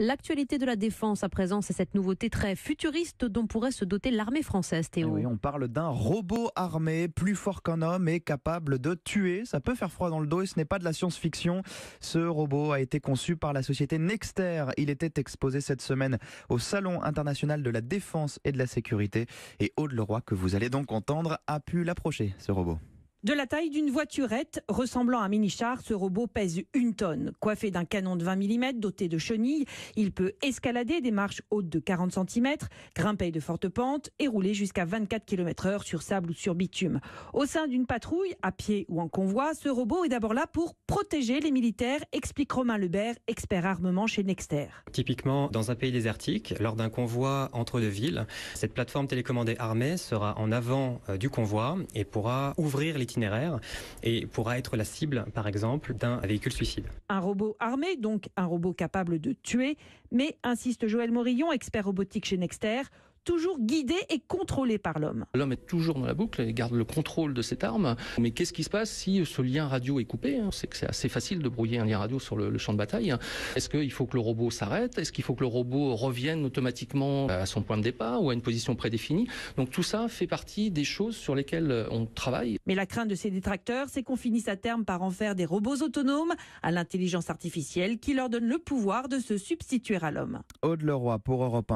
L'actualité de la défense à présent, c'est cette nouveauté très futuriste dont pourrait se doter l'armée française, Théo. Oui, on parle d'un robot armé plus fort qu'un homme et capable de tuer. Ça peut faire froid dans le dos et ce n'est pas de la science-fiction. Ce robot a été conçu par la société Nexter. Il était exposé cette semaine au Salon international de la défense et de la sécurité. Et Aude Leroy, que vous allez donc entendre, a pu l'approcher, ce robot. De la taille d'une voiturette ressemblant à un mini-char, ce robot pèse une tonne. Coiffé d'un canon de 20 mm doté de chenilles, il peut escalader des marches hautes de 40 cm, grimper de fortes pentes et rouler jusqu'à 24 km heure sur sable ou sur bitume. Au sein d'une patrouille, à pied ou en convoi, ce robot est d'abord là pour protéger les militaires, explique Romain Lebert, expert armement chez Nexter. Typiquement, dans un pays désertique, lors d'un convoi entre deux villes, cette plateforme télécommandée armée sera en avant euh, du convoi et pourra ouvrir les et pourra être la cible, par exemple, d'un véhicule suicide. Un robot armé, donc un robot capable de tuer, mais, insiste Joël Morillon, expert robotique chez Nexter, toujours guidé et contrôlé par l'homme. L'homme est toujours dans la boucle et garde le contrôle de cette arme. Mais qu'est-ce qui se passe si ce lien radio est coupé hein C'est assez facile de brouiller un lien radio sur le, champ de bataille. Est-ce qu'il faut que le robot s'arrête Est-ce qu'il faut que le robot revienne automatiquement à son point de départ ou à une position prédéfinie Donc tout ça fait partie des choses sur lesquelles on travaille. Mais la crainte de ces détracteurs, c'est qu'on finisse à terme par en faire des robots autonomes à l'intelligence artificielle qui leur donne le pouvoir de se substituer à l'homme. Aude pour Europe